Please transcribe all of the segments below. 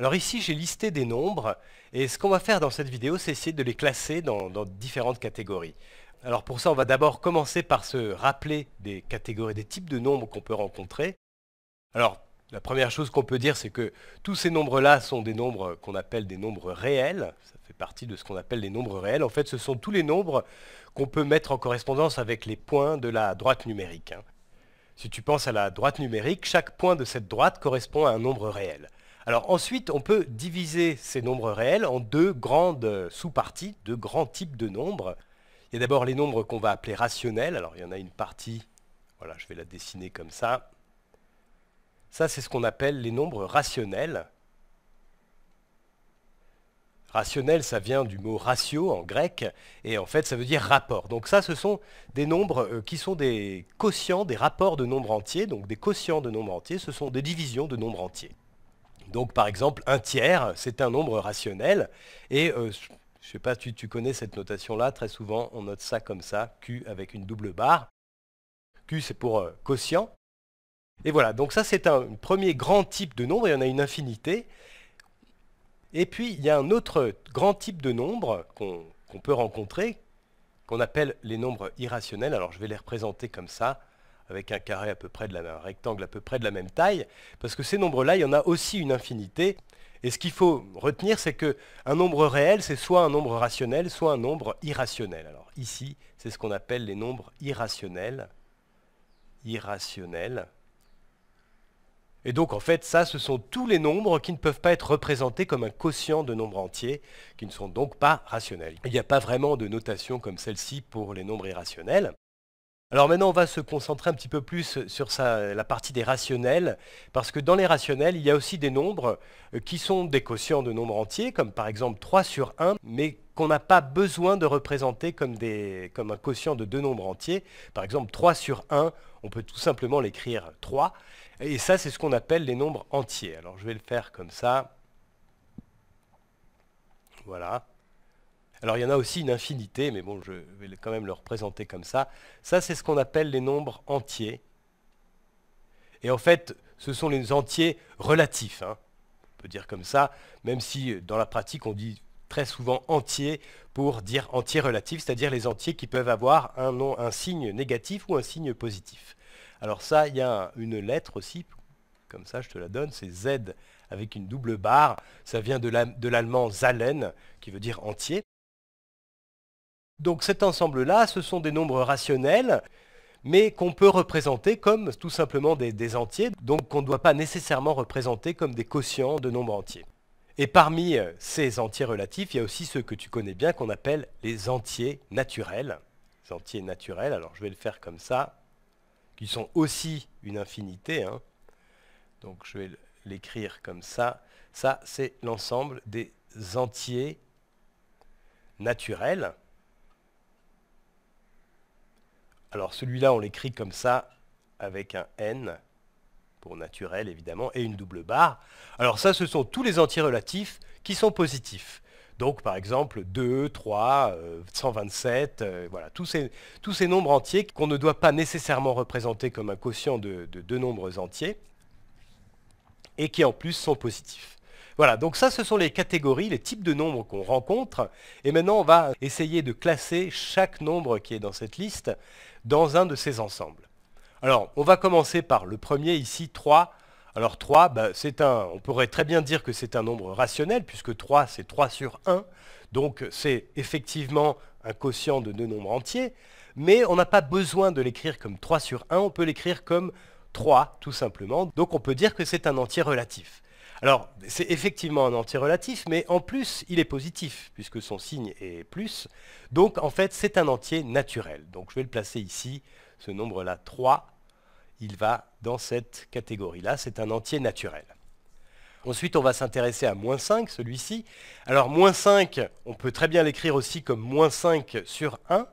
Alors ici, j'ai listé des nombres, et ce qu'on va faire dans cette vidéo, c'est essayer de les classer dans, différentes catégories. Alors pour ça, on va d'abord commencer par se rappeler des catégories, des types de nombres qu'on peut rencontrer. Alors, la première chose qu'on peut dire, c'est que tous ces nombres-là sont des nombres qu'on appelle des nombres réels. Ça fait partie de ce qu'on appelle les nombres réels. En fait, ce sont tous les nombres qu'on peut mettre en correspondance avec les points de la droite numérique. Hein. Si tu penses à la droite numérique, chaque point de cette droite correspond à un nombre réel. Alors ensuite, on peut diviser ces nombres réels en deux grandes euh, sous-parties, deux grands types de nombres. Il y a d'abord les nombres qu'on va appeler rationnels. Alors il y en a une partie, voilà, je vais la dessiner comme ça. Ça, c'est ce qu'on appelle les nombres rationnels. Rationnel, ça vient du mot ratio en grec, et en fait, ça veut dire rapport. Donc ça, ce sont des nombres euh, qui sont des quotients, des rapports de nombres entiers, donc des quotients de nombres entiers, ce sont des divisions de nombres entiers. Donc par exemple, un tiers, c'est un nombre rationnel. Et euh, je ne sais pas, tu, tu connais cette notation-là, très souvent on note ça comme ça, Q avec une double barre. Q c'est pour euh, quotient. Et voilà, donc ça c'est un premier grand type de nombre, il y en a une infinité. Et puis il y a un autre grand type de nombre qu'on peut rencontrer, qu'on appelle les nombres irrationnels. Alors je vais les représenter comme ça avec un carré à peu près de la même, rectangle à peu près de la même taille, parce que ces nombres-là, il y en a aussi une infinité. Et ce qu'il faut retenir, c'est qu'un nombre réel, c'est soit un nombre rationnel, soit un nombre irrationnel. Alors ici, c'est ce qu'on appelle les nombres irrationnels. Irrationnels. Et donc en fait, ça, ce sont tous les nombres qui ne peuvent pas être représentés comme un quotient de nombres entiers, qui ne sont donc pas rationnels. Il n'y a pas vraiment de notation comme celle-ci pour les nombres irrationnels. Alors maintenant, on va se concentrer un petit peu plus sur la partie des rationnels, parce que dans les rationnels, il y a aussi des nombres euh, qui sont des quotients de nombres entiers, comme par exemple 3 sur 1, mais qu'on n'a pas besoin de représenter comme, comme un quotient de deux nombres entiers. Par exemple, 3 sur 1, on peut tout simplement l'écrire 3, et ça, c'est ce qu'on appelle les nombres entiers. Alors je vais le faire comme ça. Voilà. Alors il y en a aussi une infinité, mais bon, je vais quand même le représenter comme ça. Ça, c'est ce qu'on appelle les nombres entiers. Et en fait, ce sont les entiers relatifs. Hein. On peut dire comme ça, même si euh, dans la pratique, on dit très souvent entier pour dire entier relatif, c'est-à-dire les entiers qui peuvent avoir un, un signe négatif ou un signe positif. Alors ça, il y a une lettre aussi, comme ça je te la donne, c'est Z avec une double barre. Ça vient de l'allemand Zahlen, qui veut dire entier. Donc cet ensemble-là, ce sont des nombres rationnels, mais qu'on peut représenter comme tout simplement des, entiers, donc qu'on ne doit pas nécessairement représenter comme des quotients de nombres entiers. Et parmi euh, ces entiers relatifs, il y a aussi ceux que tu connais bien qu'on appelle les entiers naturels. Les entiers naturels, alors je vais le faire comme ça, qui sont aussi une infinité. Hein. Donc je vais l'écrire comme ça. Ça, c'est l'ensemble des entiers naturels. Alors celui-là, on l'écrit comme ça, avec un N, pour naturel évidemment, et une double barre. Alors ça, ce sont tous les entiers relatifs qui sont positifs. Donc par exemple 2, 3, 127, voilà, tous ces, nombres entiers qu'on ne doit pas nécessairement représenter comme un quotient de deux nombres entiers, et qui en plus sont positifs. Voilà, donc ça, ce sont les catégories, les types de nombres qu'on rencontre. Et maintenant, on va essayer de classer chaque nombre qui est dans cette liste dans un de ces ensembles. Alors, on va commencer par le premier ici, 3. Alors 3, bah, un, on pourrait très bien dire que c'est un nombre rationnel, puisque 3, c'est 3 sur 1. Donc c'est effectivement un quotient de deux nombres entiers, mais on n'a pas besoin de l'écrire comme 3 sur 1, on peut l'écrire comme 3, tout simplement. Donc on peut dire que c'est un entier relatif. Alors, c'est effectivement un entier relatif, mais en plus, il est positif, puisque son signe est plus. Donc, en fait, c'est un entier naturel. Donc, je vais le placer ici, ce nombre-là, 3. Il va dans cette catégorie-là, c'est un entier naturel. Ensuite, on va s'intéresser à moins 5, celui-ci. Alors, moins 5, on peut très bien l'écrire aussi comme moins 5 sur 1.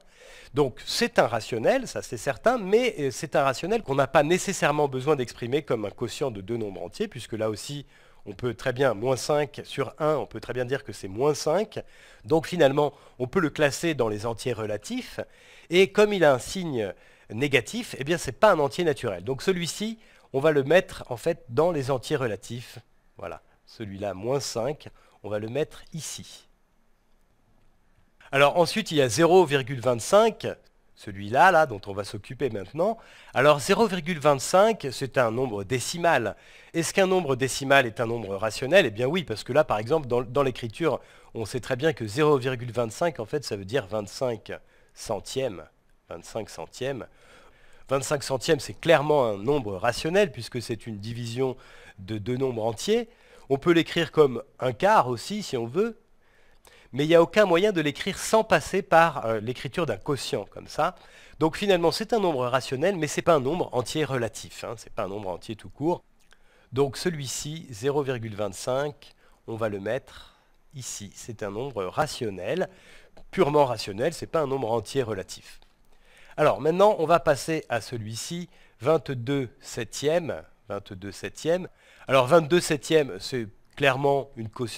Donc, c'est un rationnel, ça c'est certain, mais euh, c'est un rationnel qu'on n'a pas nécessairement besoin d'exprimer comme un quotient de deux nombres entiers, puisque là aussi, on peut très bien, moins 5 sur 1, on peut très bien dire que c'est moins 5. Donc finalement, on peut le classer dans les entiers relatifs. Et comme il a un signe négatif, eh bien ce n'est pas un entier naturel. Donc celui-ci, on va le mettre en fait dans les entiers relatifs. Voilà, celui-là, moins 5, on va le mettre ici. Alors ensuite, il y a 0,25 celui-là, là, dont on va s'occuper maintenant. Alors 0,25, c'est un nombre décimal. Est-ce qu'un nombre décimal est un nombre rationnel Eh bien oui, parce que là, par exemple, dans, l'écriture, on sait très bien que 0,25, en fait, ça veut dire 25 centièmes. 25 centièmes. 25 centièmes, c'est clairement un nombre rationnel, puisque c'est une division de deux nombres entiers. On peut l'écrire comme un quart aussi, si on veut, mais il n'y a aucun moyen de l'écrire sans passer par euh, l'écriture d'un quotient, comme ça. Donc finalement, c'est un nombre rationnel, mais ce n'est pas un nombre entier relatif, hein. ce n'est pas un nombre entier tout court. Donc celui-ci, 0,25, on va le mettre ici. C'est un nombre rationnel, purement rationnel, ce n'est pas un nombre entier relatif. Alors maintenant, on va passer à celui-ci, 22 septième. 22 septième. Alors 22 septième, c'est clairement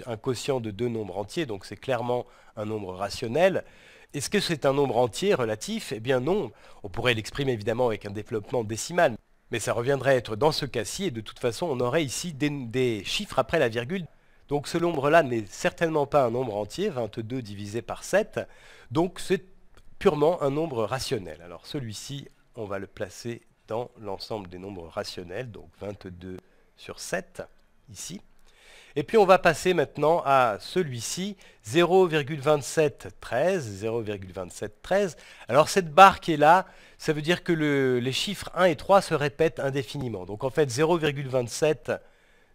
un quotient de deux nombres entiers, donc c'est clairement un nombre rationnel. Est-ce que c'est un nombre entier relatif Eh bien non, on pourrait l'exprimer évidemment avec un développement décimal, mais ça reviendrait à être dans ce cas-ci, et de toute façon on aurait ici des chiffres après la virgule. Donc ce nombre-là n'est certainement pas un nombre entier, 22 divisé par 7, donc c'est purement un nombre rationnel. Alors celui-ci, on va le placer dans l'ensemble des nombres rationnels, donc 22 sur 7, ici. Et puis on va passer maintenant à celui-ci, 0,2713, 0,2713. Alors cette barre qui est là, ça veut dire que les chiffres 1 et 3 se répètent indéfiniment. Donc en fait 0,27,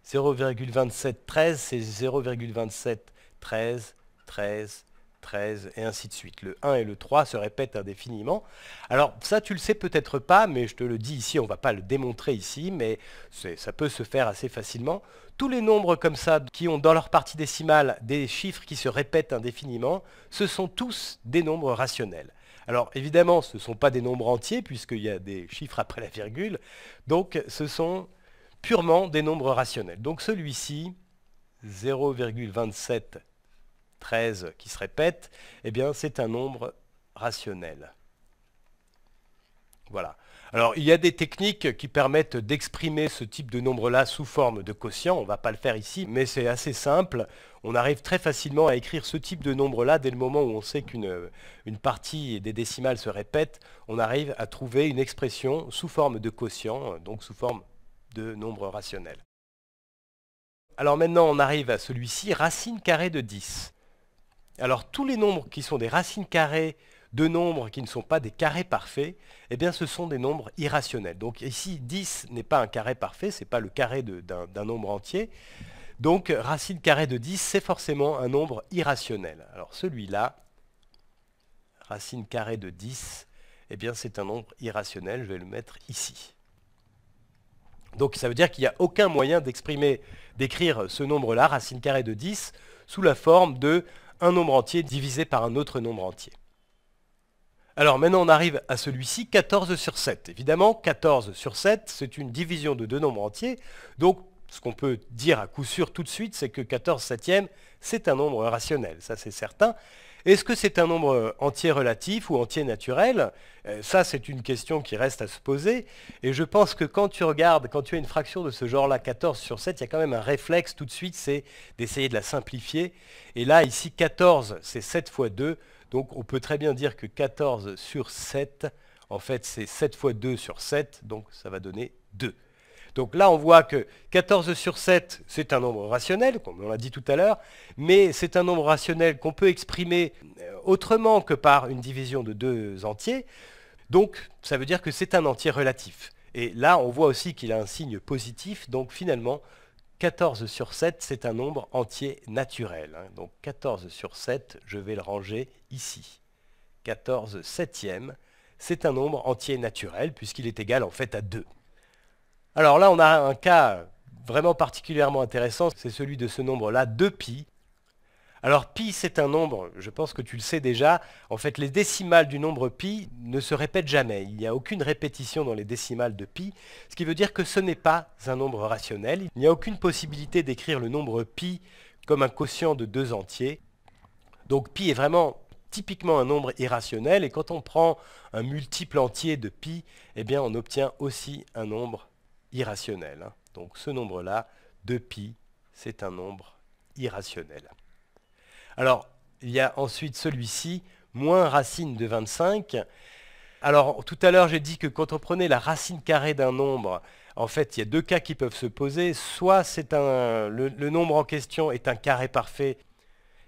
0,2713, c'est 0,2713, 13, et ainsi de suite. Le 1 et le 3 se répètent indéfiniment. Alors ça, tu le sais peut-être pas, mais je te le dis ici, on va pas le démontrer ici, mais ça peut se faire assez facilement. Tous les nombres comme ça, qui ont dans leur partie décimale des chiffres qui se répètent indéfiniment, ce sont tous des nombres rationnels. Alors évidemment, ce ne sont pas des nombres entiers, puisqu'il y a des chiffres après la virgule, donc ce sont purement des nombres rationnels. Donc celui-ci, 0,27 13 qui se répète, eh bien c'est un nombre rationnel. Voilà. Alors il y a des techniques qui permettent d'exprimer ce type de nombre-là sous forme de quotient, on ne va pas le faire ici, mais c'est assez simple. On arrive très facilement à écrire ce type de nombre-là dès le moment où on sait qu'une partie des décimales se répète, on arrive à trouver une expression sous forme de quotient, donc sous forme de nombre rationnel. Alors maintenant on arrive à celui-ci, racine carrée de 10. Alors tous les nombres qui sont des racines carrées de nombres qui ne sont pas des carrés parfaits, eh bien ce sont des nombres irrationnels. Donc ici 10 n'est pas un carré parfait, ce n'est pas le carré d'un nombre entier. Donc racine carrée de 10, c'est forcément un nombre irrationnel. Alors celui-là, racine carrée de 10, eh bien c'est un nombre irrationnel, je vais le mettre ici. Donc ça veut dire qu'il n'y a aucun moyen d'exprimer, d'écrire ce nombre-là, racine carrée de 10, sous la forme de un nombre entier divisé par un autre nombre entier. Alors maintenant on arrive à celui-ci, 14 sur 7. Évidemment, 14 sur 7, c'est une division de deux nombres entiers, donc ce qu'on peut dire à coup sûr tout de suite, c'est que 14 septièmes, c'est un nombre rationnel, ça c'est certain. Est-ce que c'est un nombre entier relatif ou entier naturel euh, Ça, c'est une question qui reste à se poser. Et je pense que quand tu regardes, quand tu as une fraction de ce genre-là, 14 sur 7, il y a quand même un réflexe tout de suite, c'est d'essayer de la simplifier. Et là, ici, 14, c'est 7 fois 2. Donc on peut très bien dire que 14 sur 7, en fait, c'est 7 fois 2 sur 7, donc ça va donner 2. Donc là, on voit que 14 sur 7, c'est un nombre rationnel, comme on l'a dit tout à l'heure, mais c'est un nombre rationnel qu'on peut exprimer euh, autrement que par une division de deux entiers. Donc, ça veut dire que c'est un entier relatif. Et là, on voit aussi qu'il a un signe positif, donc finalement, 14 sur 7, c'est un nombre entier naturel. Hein. Donc 14 sur 7, je vais le ranger ici. 14 septième, c'est un nombre entier naturel, puisqu'il est égal en fait à 2. Alors là, on a un cas vraiment particulièrement intéressant, c'est celui de ce nombre-là, 2pi. Alors pi, c'est un nombre, je pense que tu le sais déjà, en fait les décimales du nombre pi ne se répètent jamais, il n'y a aucune répétition dans les décimales de pi, ce qui veut dire que ce n'est pas un nombre rationnel, il n'y a aucune possibilité d'écrire le nombre pi comme un quotient de deux entiers. Donc pi est vraiment typiquement un nombre irrationnel, et quand on prend un multiple entier de pi, eh bien on obtient aussi un nombre irrationnel. Hein. Donc ce nombre-là, 2pi, c'est un nombre irrationnel. Alors, il y a ensuite celui-ci, moins racine de 25. Alors, tout à l'heure, j'ai dit que quand on prenait la racine carrée d'un nombre, en fait, il y a deux cas qui peuvent se poser. Soit c'est un, le, le, nombre en question est un carré parfait,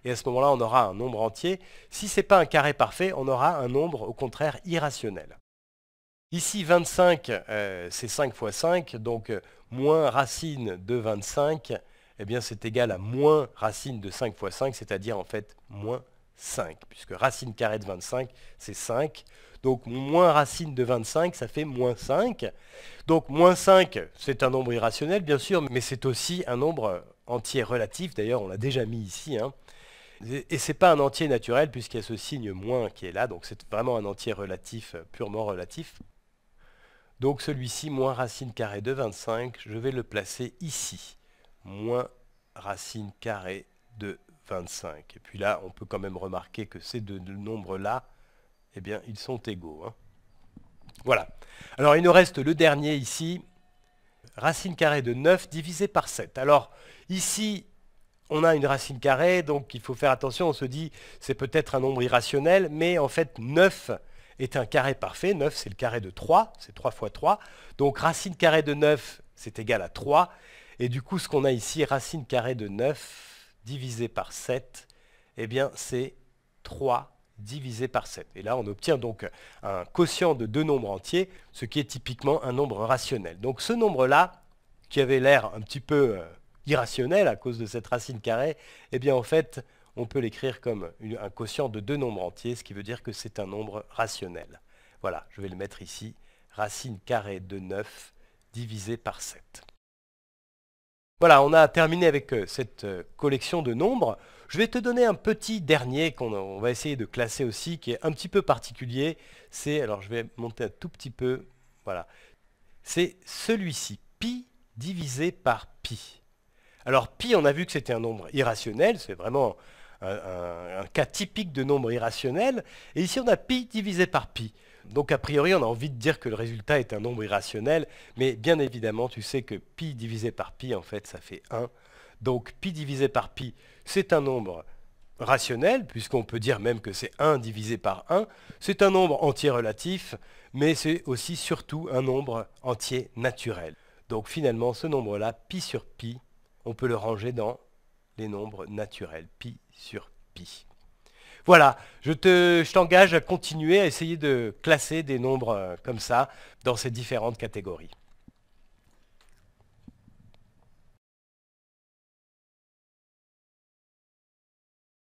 et à ce moment-là, on aura un nombre entier. Si ce n'est pas un carré parfait, on aura un nombre, au contraire, irrationnel. Ici, 25, euh, c'est 5 fois 5, donc euh, moins racine de 25, eh bien c'est égal à moins racine de 5 fois 5, c'est-à-dire en fait moins 5, puisque racine carrée de 25, c'est 5. Donc moins racine de 25, ça fait moins 5. Donc moins 5, c'est un nombre irrationnel, bien sûr, mais c'est aussi un nombre entier relatif. D'ailleurs, on l'a déjà mis ici. Hein. Et ce n'est pas un entier naturel, puisqu'il y a ce signe moins qui est là. Donc c'est vraiment un entier relatif, euh, purement relatif. Donc celui-ci, moins racine carrée de 25, je vais le placer ici. Moins racine carrée de 25. Et puis là, on peut quand même remarquer que ces deux nombres-là, eh bien, ils sont égaux. Hein. Voilà. Alors, il nous reste le dernier ici. Racine carrée de 9 divisé par 7. Alors, ici, on a une racine carrée, donc il faut faire attention. On se dit, c'est peut-être un nombre irrationnel, mais en fait, 9 est un carré parfait. 9, c'est le carré de 3, c'est 3 fois 3. Donc racine carrée de 9, c'est égal à 3. Et du coup, ce qu'on a ici, racine carrée de 9 divisé par 7, eh bien, c'est 3 divisé par 7. Et là, on obtient donc un quotient de deux nombres entiers, ce qui est typiquement un nombre rationnel. Donc ce nombre-là, qui avait l'air un petit peu euh, irrationnel à cause de cette racine carrée, eh bien en fait, on peut l'écrire comme un quotient de deux nombres entiers, ce qui veut dire que c'est un nombre rationnel. Voilà, je vais le mettre ici, racine carrée de 9 divisé par 7. Voilà, on a terminé avec euh, cette euh, collection de nombres. Je vais te donner un petit dernier qu'on va essayer de classer aussi, qui est un petit peu particulier. C'est, alors je vais monter un tout petit peu, voilà. C'est celui-ci, pi divisé par pi. Alors pi, on a vu que c'était un nombre irrationnel, c'est vraiment un, cas typique de nombre irrationnel. Et ici, on a pi divisé par pi. Donc a priori, on a envie de dire que le résultat est un nombre irrationnel, mais bien évidemment, tu sais que pi divisé par pi, en fait, ça fait 1. Donc pi divisé par pi, c'est un nombre rationnel, puisqu'on peut dire même que c'est 1 divisé par 1. C'est un nombre entier relatif, mais c'est aussi surtout un nombre entier naturel. Donc finalement, ce nombre-là, pi sur pi, on peut le ranger dans les nombres naturels, pi sur pi. Voilà, je t'engage à continuer à essayer de classer des nombres euh, comme ça dans ces différentes catégories.